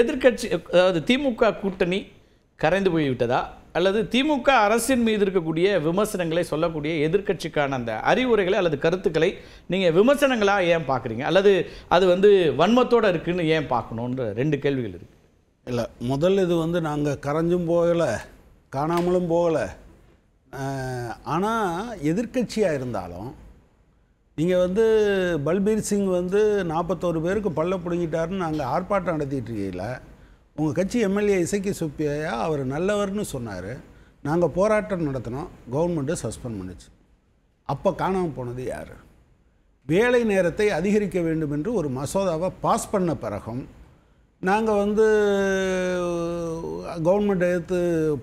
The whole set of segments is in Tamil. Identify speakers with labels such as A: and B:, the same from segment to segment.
A: எதிர்கட்சி அதாவது திமுக கூட்டணி கரைந்து போய்விட்டதா அல்லது திமுக அரசின் மீது இருக்கக்கூடிய விமர்சனங்களை சொல்லக்கூடிய எதிர்கட்சிக்கான அந்த அறிவுரைகளை அல்லது கருத்துக்களை நீங்கள் விமர்சனங்களாக ஏன் பார்க்குறீங்க அல்லது அது வந்து வன்மத்தோடு இருக்குதுன்னு ஏன் பார்க்கணுன்ற ரெண்டு
B: கேள்விகள் இருக்குது இல்லை முதல் இது வந்து நாங்கள் கரைஞ்சும் போகலை காணாமலும் போகலை ஆனால் எதிர்கட்சியாக இருந்தாலும் நீங்கள் வந்து பல்பீர் சிங் வந்து நாற்பத்தோரு பேருக்கு பள்ள பிடுங்கிட்டாருன்னு நாங்கள் ஆர்ப்பாட்டம் நடத்திட்டு இருக்கையில் உங்கள் கட்சி எம்எல்ஏ இசைக்கு சுப்பியா அவர் நல்லவர்னு சொன்னார் நாங்கள் போராட்டம் நடத்தினோம் கவர்மெண்ட்டு சஸ்பெண்ட் பண்ணுச்சு அப்போ காணாமல் போனது யார் வேலை நேரத்தை அதிகரிக்க வேண்டும் என்று ஒரு மசோதாவை பாஸ் பண்ண பிறகும் நாங்கள் வந்து கவர்மெண்ட் எடுத்து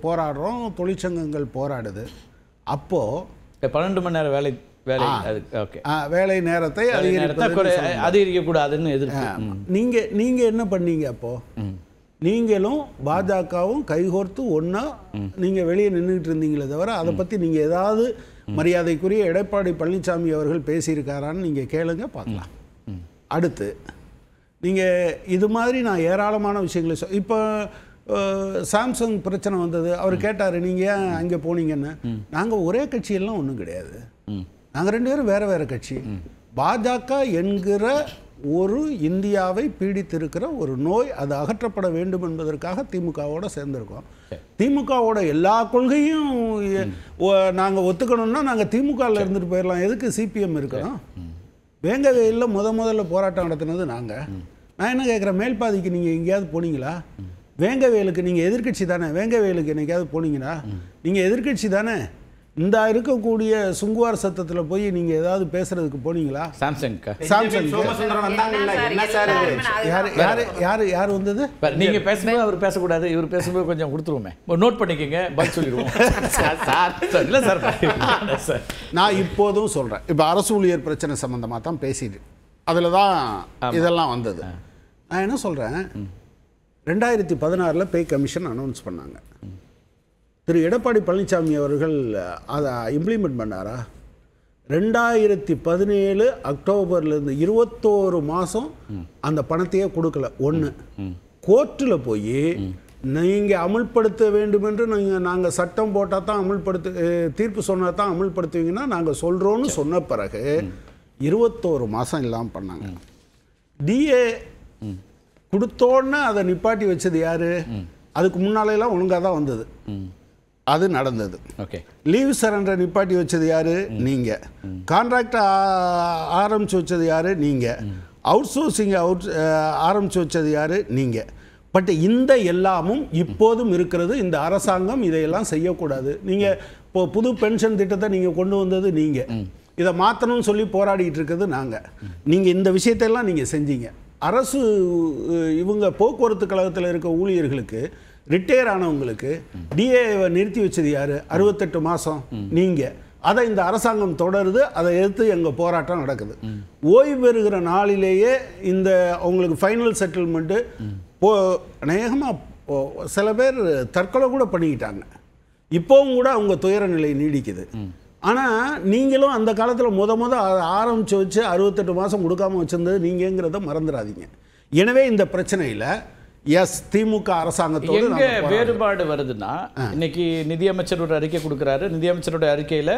B: போராடுறோம் தொழிற்சங்கங்கள் போராடுது அப்போது
A: பன்னெண்டு மணி நேரம் வேலை வேலை
B: வேலை நேரத்தை
A: அதிகரிக்கக்கூடாதுன்னு எதிர்ப்பு
B: நீங்கள் நீங்கள் என்ன பண்ணீங்க அப்போது நீங்களும் பாஜகவும் கைகோர்த்து ஒன்றா நீங்கள் வெளியே நின்றுட்டு இருந்தீங்களே தவிர அதை பற்றி நீங்கள் ஏதாவது மரியாதைக்குரிய எடப்பாடி பழனிசாமி அவர்கள் பேசியிருக்காரான்னு நீங்கள் கேளுங்க பார்க்கலாம் அடுத்து நீங்கள் இது மாதிரி நான் ஏராளமான விஷயங்களை சொ இப்போ சாம்சங் பிரச்சனை வந்தது அவர் கேட்டார் நீங்கள் ஏன் அங்கே போனீங்கன்னு நாங்கள் ஒரே கட்சியெல்லாம் ஒன்றும் கிடையாது நாங்கள் ரெண்டு பேரும் வேறு வேறு கட்சி பாஜக என்கிற ஒரு இந்தியாவை பீடித்திருக்கிற ஒரு நோய் அது அகற்றப்பட வேண்டும் என்பதற்காக திமுகவோட சேர்ந்திருக்கோம் திமுகவோட எல்லா கொள்கையும் நாங்கள் ஒத்துக்கணும்னா நாங்கள் திமுகவில் இருந்துட்டு போயிடலாம் எதுக்கு சிபிஎம் இருக்கணும் வேங்கவேலில் முத முதல்ல போராட்டம் நடத்தினது நாங்கள் நான் என்ன கேட்குறேன் மேல்பாதிக்கு நீங்கள் எங்கேயாவது போனீங்களா வேங்கவேலுக்கு நீங்கள் எதிர்கட்சி தானே வேங்கவேலுக்கு என்னைக்காவது போனீங்கன்னா நீங்கள் எதிர்கட்சி தானே இந்த இருக்கக்கூடிய சுங்குவார் சத்தத்தில் போய் நீங்கள் ஏதாவது பேசுறதுக்கு போனீங்களா
A: சாம்சங் சாம்சங் யார்
B: யார் யார் வந்தது
A: நீங்கள் பேசும்போது அவர் பேசக்கூடாது இவர் பேசும்போது கொஞ்சம் கொடுத்துருவோமே நோட் பண்ணிக்கோங்க பதில் சொல்லிடுவோம்
B: சார் இல்லை சார் நான் இப்போதும் சொல்கிறேன் இப்போ அரசு ஊழியர் பிரச்சனை சம்மந்தமாக தான் பேசிது அதில் தான் இதெல்லாம் வந்தது நான் என்ன சொல்கிறேன் ரெண்டாயிரத்தி பதினாறில் பே கமிஷன் அனௌன்ஸ் பண்ணாங்க திரு எடப்பாடி பழனிசாமி அவர்கள் அதை இம்ப்ளிமெண்ட் பண்ணாரா ரெண்டாயிரத்தி பதினேழு அக்டோபர்லேருந்து இருபத்தோரு மாதம் அந்த பணத்தையே கொடுக்கல ஒன்று கோர்ட்டில் போய் நீங்கள் அமல்படுத்த வேண்டும் என்று நீங்கள் நாங்கள் சட்டம் போட்டால் தான் அமல்படுத்து தீர்ப்பு சொன்னால் தான் அமல்படுத்துவீங்கன்னா நாங்கள் சொல்கிறோன்னு சொன்ன பிறகு இருபத்தோரு மாதம் இல்லாமல் பண்ணாங்க டிஏ கொடுத்தோன்னே அதை நிப்பாட்டி வச்சது யார் அதுக்கு முன்னாலேலாம் ஒழுங்காக தான் வந்தது அது நடந்தது ஓகே லீவ் சரண்டர் நிப்பாட்டி வச்சது யார் நீங்கள் கான்ட்ராக்டை ஆரம்பித்து வச்சது யார் நீங்கள் அவுட் சோர்சிங்கை அவுட் ஆரம்பித்து வச்சது யார் நீங்கள் பட் இந்த எல்லாமும் இப்போதும் இருக்கிறது இந்த அரசாங்கம் இதையெல்லாம் செய்யக்கூடாது நீங்கள் இப்போ புது பென்ஷன் திட்டத்தை நீங்கள் கொண்டு வந்தது நீங்கள் இதை மாற்றணும்னு சொல்லி போராடிட்டு இருக்கிறது நாங்கள் நீங்கள் இந்த விஷயத்தையெல்லாம் நீங்கள் செஞ்சீங்க அரசு இவங்க போக்குவரத்து கழகத்தில் இருக்க ஊழியர்களுக்கு ரிட்டையர் ஆனவங்களுக்கு டிஏவை நிறுத்தி வச்சது யார் அறுபத்தெட்டு மாதம் நீங்கள் அதை இந்த அரசாங்கம் தொடருது அதை எதிர்த்து எங்கள் போராட்டம் நடக்குது ஓய்வு பெறுகிற நாளிலேயே இந்த அவங்களுக்கு ஃபைனல் செட்டில்மெண்ட்டு போ அநேகமாக சில பேர் தற்கொலை கூட பண்ணிக்கிட்டாங்க இப்போவும் கூட அவங்க துயர நிலை நீடிக்குது ஆனால் நீங்களும் அந்த காலத்தில் முத முத ஆரம்பித்து வச்சு அறுபத்தெட்டு மாதம் கொடுக்காமல் வச்சுருந்தது நீங்கள்ங்கிறத மறந்துடாதீங்க எனவே இந்த பிரச்சனையில் எஸ் திமுக அரசாங்கத்தோடு
A: வேறுபாடு வருதுன்னா இன்னைக்கு நிதியமைச்சர் ஒரு அறிக்கை கொடுக்குறாரு நிதியமைச்சருடைய அறிக்கையில்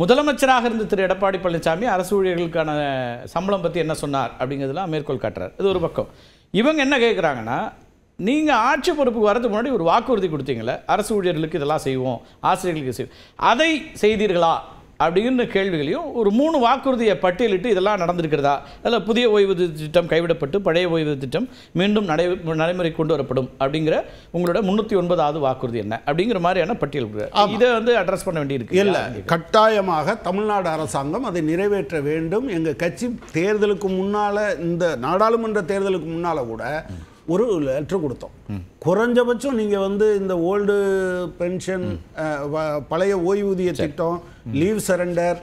A: முதலமைச்சராக இருந்த திரு எடப்பாடி பழனிசாமி அரசு ஊழியர்களுக்கான சம்பளம் பற்றி என்ன சொன்னார் அப்படிங்கிறதுலாம் மேற்கோள் காட்டுறார் இது ஒரு பக்கம் இவங்க என்ன கேட்குறாங்கன்னா நீங்கள் ஆட்சி பொறுப்புக்கு வரதுக்கு முன்னாடி ஒரு வாக்குறுதி கொடுத்தீங்களே அரசு ஊழியர்களுக்கு இதெல்லாம் செய்வோம் ஆசிரியர்களுக்கு செய்வோம் அதை செய்தீர்களா அப்படின்னு கேள்விகளையும் ஒரு மூணு வாக்குறுதியை பட்டியலிட்டு இதெல்லாம் நடந்திருக்கிறதா அதில் புதிய ஓய்வூதிய திட்டம் கைவிடப்பட்டு பழைய ஓய்வூதிய திட்டம் மீண்டும் நடை நடைமுறை கொண்டு வரப்படும் அப்படிங்கிற உங்களோட முந்நூற்றி ஒன்பதாவது வாக்குறுதி என்ன அப்படிங்கிற மாதிரியான பட்டியல்
B: இதை வந்து அட்ரஸ் பண்ண வேண்டியிருக்கு இல்லை கட்டாயமாக தமிழ்நாடு அரசாங்கம் அதை நிறைவேற்ற வேண்டும் எங்கள் கட்சி தேர்தலுக்கு முன்னால் இந்த நாடாளுமன்ற தேர்தலுக்கு முன்னால் கூட ஒரு லெட்டர் கொடுத்தோம் குறைஞ்சபட்சம் நீங்கள் வந்து இந்த ஓல்டு பென்ஷன் பழைய ஓய்வூதிய திட்டம் லீவ் சரண்டர்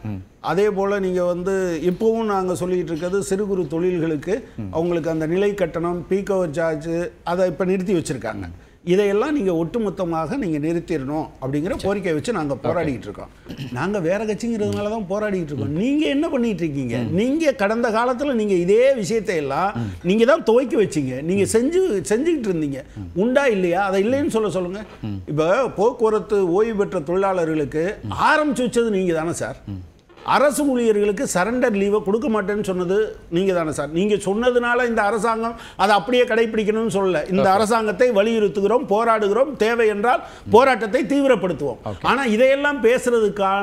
B: அதே போல் நீங்கள் வந்து இப்போவும் நாங்கள் சொல்லிகிட்டு இருக்கிறது சிறு குறு தொழில்களுக்கு அவங்களுக்கு அந்த நிலை கட்டணம் பீக் சார்ஜ் அதை இப்போ நிறுத்தி வச்சுருக்காங்க இதையெல்லாம் நீங்கள் ஒட்டுமொத்தமாக நீங்கள் நிறுத்திடணும் அப்படிங்கிற கோரிக்கை வச்சு நாங்கள் போராடிக்கிட்டு இருக்கோம் நாங்கள் வேற கட்சிங்கிறதுனால தான் போராடிக்கிட்டு இருக்கோம் நீங்கள் என்ன பண்ணிட்டு இருக்கீங்க நீங்கள் கடந்த காலத்தில் நீங்கள் இதே விஷயத்தை எல்லாம் நீங்கள் தான் துவைக்க வச்சிங்க நீங்கள் செஞ்சு செஞ்சுக்கிட்டு இருந்தீங்க உண்டா இல்லையா அதை இல்லைன்னு சொல்ல சொல்லுங்கள் இப்போ போக்குவரத்து ஓய்வு பெற்ற தொழிலாளர்களுக்கு ஆரம்பிச்சு வச்சது நீங்கள் தானே சார் அரசு ஊழியர்களுக்கு சரண்டர் லீவை கொடுக்க மாட்டேன்னு சொன்னது நீங்கள் தானே சார் நீங்கள் சொன்னதுனால இந்த அரசாங்கம் அதை அப்படியே கடைபிடிக்கணும்னு சொல்லல இந்த அரசாங்கத்தை வலியுறுத்துகிறோம் போராடுகிறோம் தேவை என்றால் போராட்டத்தை தீவிரப்படுத்துவோம் ஆனால் இதையெல்லாம் பேசுறதுக்கான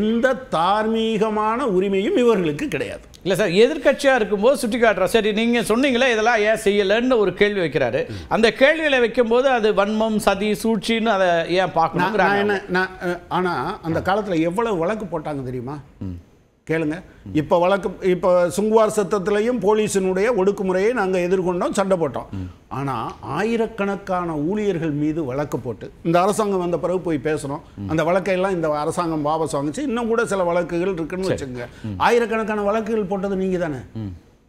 B: எந்த தார்மீகமான உரிமையும் இவர்களுக்கு கிடையாது
A: இல்லை சார் எதிர்கட்சியாக இருக்கும்போது சுட்டி காட்டுறோம் சரி நீங்கள் சொன்னீங்களே இதெல்லாம் ஏன் செய்யலைன்னு ஒரு கேள்வி வைக்கிறாரு அந்த கேள்விகளை வைக்கும்போது அது வன்மம் சதி சூழ்ச்சின்னு அதை ஏன் பார்க்கணும்
B: ஆனால் அந்த காலத்தில் எவ்வளோ வழக்கு போட்டாங்க தெரியுமா கேளுங்க இப்போ வழக்கு இப்போ சுங்குவார் சத்தத்திலையும் போலீஸினுடைய ஒடுக்குமுறையை நாங்கள் எதிர்கொண்டோம் சண்டை போட்டோம் ஆனால் ஆயிரக்கணக்கான ஊழியர்கள் மீது வழக்கு போட்டு இந்த அரசாங்கம் வந்த பிறகு போய் பேசுகிறோம் அந்த வழக்கையெல்லாம் இந்த அரசாங்கம் வாபஸ் வாங்கிச்சு இன்னும் கூட சில வழக்குகள் இருக்குன்னு வச்சுக்கோங்க ஆயிரக்கணக்கான வழக்குகள் போட்டது நீங்கள் தானே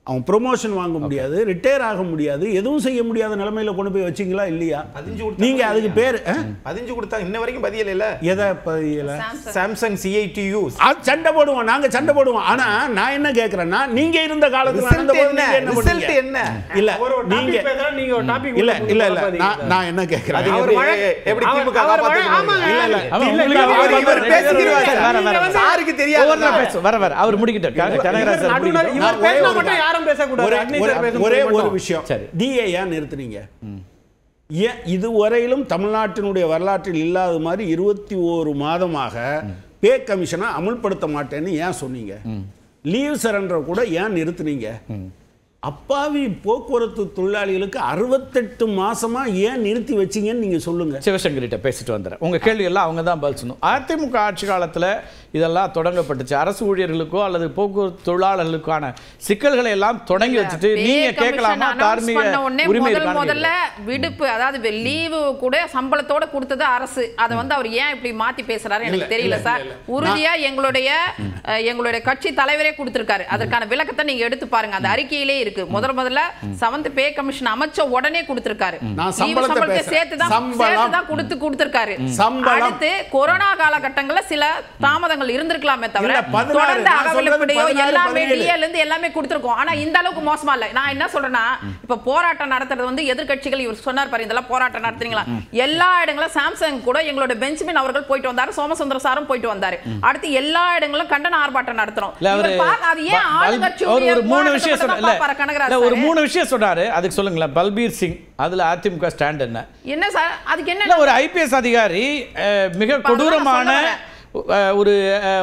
B: அவன் ப்ரொமோஷன் வாங்க முடியாது ரிட்டையர் ஆக முடியாது எதுவும் செய்ய முடியாத நிலைமையில கொண்டு போய் வச்சிங்களா இல்லையா நீங்க அதுக்கு பேர் பதிஞ்சு கொடுத்தா இன்ன வரைக்கும் பதியல இல்ல எதை பதியல சாம்சங் சிஐடியு சண்டை போடுவோம் நாங்க சண்டை போடுவோம் ஆனா நான் என்ன கேக்குறேன்னா நீங்க இருந்த காலத்துல நடந்த ரிசல்ட் என்ன இல்ல நீங்க நீங்க ஒரு டாபிக் இல்ல இல்ல இல்ல நான் என்ன கேக்குறேன் எப்படி திமுக இல்ல இல்ல தெரியாது
A: வர வர அவர் முடிக்கிட்டார் கனகராஜ் இவர் பேசினா மட்டும் யாரும் பேசக்கூடாது ஒரே ஒரு
B: விஷயம் டிஏ ஏன் நிறுத்துனீங்க இதுவரையிலும் தமிழ்நாட்டினுடைய வரலாற்றில் இல்லாத மாதிரி இருபத்தி ஓரு மாதமாக பே கமிஷனை அமுல்படுத்த மாட்டேன்னு ஏன் சொன்னீங்க லீவ் சரண்டர் கூட ஏன் நிறுத்துனீங்க அப்பாவி போக்குவரத்து தொழிலாளிகளுக்கு அறுபத்தெட்டு மாசமா ஏன் நிறுத்தி வச்சிங்கன்னு நீங்க சொல்லுங்க சிவசங்கர்கிட்ட பேசிட்டு வந்துடுறேன் உங்க கேள்வி எல்லாம் அவங்க தான் பதில்
A: சொல்லணும் அதிமுக ஆட்சி காலத்தில் இதெல்லாம் தொடங்கப்பட்டுச்சு அரசு ஊழியர்களுக்கோ அல்லது போக்குவரத்து தொழிலாளர்களுக்கான சிக்கல்களை எல்லாம் தொடங்கி வச்சுட்டு நீங்க கேட்கலாமா தார்மீக முதல்ல விடுப்பு அதாவது லீவு கூட சம்பளத்தோட கொடுத்தது அரசு அதை வந்து அவர் ஏன் இப்படி மாத்தி பேசுறாரு எனக்கு தெரியல சார் உறுதியா எங்களுடைய எங்களுடைய கட்சி தலைவரே கொடுத்திருக்காரு அதற்கான விளக்கத்தை நீங்க எடுத்து பாருங்க அந்த அறிக்கையிலே இருக்கு முதல் முதல்ல செவன்த் பே கமிஷன் அமைச்ச உடனே கொடுத்திருக்காரு சேர்த்துதான் கொடுத்து கொடுத்திருக்காரு அடுத்து கொரோனா காலகட்டங்களில் சில தாமதங்கள் அவங்க இருந்திருக்கலாமே தவிர தொடர்ந்து அகவலப்படியோ எல்லாமே டிஎல் இருந்து எல்லாமே கொடுத்துருக்கோம் ஆனா இந்த அளவுக்கு மோசமா இல்லை நான் என்ன சொல்றேன்னா இப்ப போராட்டம் நடத்துறது வந்து எதிர்கட்சிகள் இவர் சொன்னார் பாரு இதெல்லாம் போராட்டம் நடத்துறீங்களா எல்லா இடங்களும் சாம்சங் கூட எங்களோட பெஞ்சமின் அவர்கள் போயிட்டு வந்தாரு சோமசுந்தர சாரும் போயிட்டு வந்தாரு அடுத்து எல்லா இடங்களும் கண்டன ஆர்ப்பாட்டம் நடத்துறோம் ஒரு மூணு விஷயம் சொன்னாரு அதுக்கு சொல்லுங்களேன் பல்பீர் சிங் அதுல அதிமுக ஸ்டாண்ட் என்ன என்ன சார் அதுக்கு என்ன ஒரு ஐபிஎஸ் அதிகாரி மிக கொடூரமான ஒரு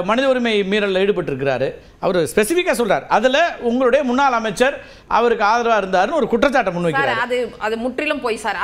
A: மனித உரிமை மீறலில் ஈடுபட்டிருக்கிறாரு அவர் ஸ்பெசிஃபிக்காக சொல்கிறார் அதில் உங்களுடைய முன்னாள் அமைச்சர் அவருக்கு ஆதரவாக இருந்தாருன்னு ஒரு குற்றச்சாட்டை முன்வைக்கிறார் அது அது முற்றிலும் போய் சார்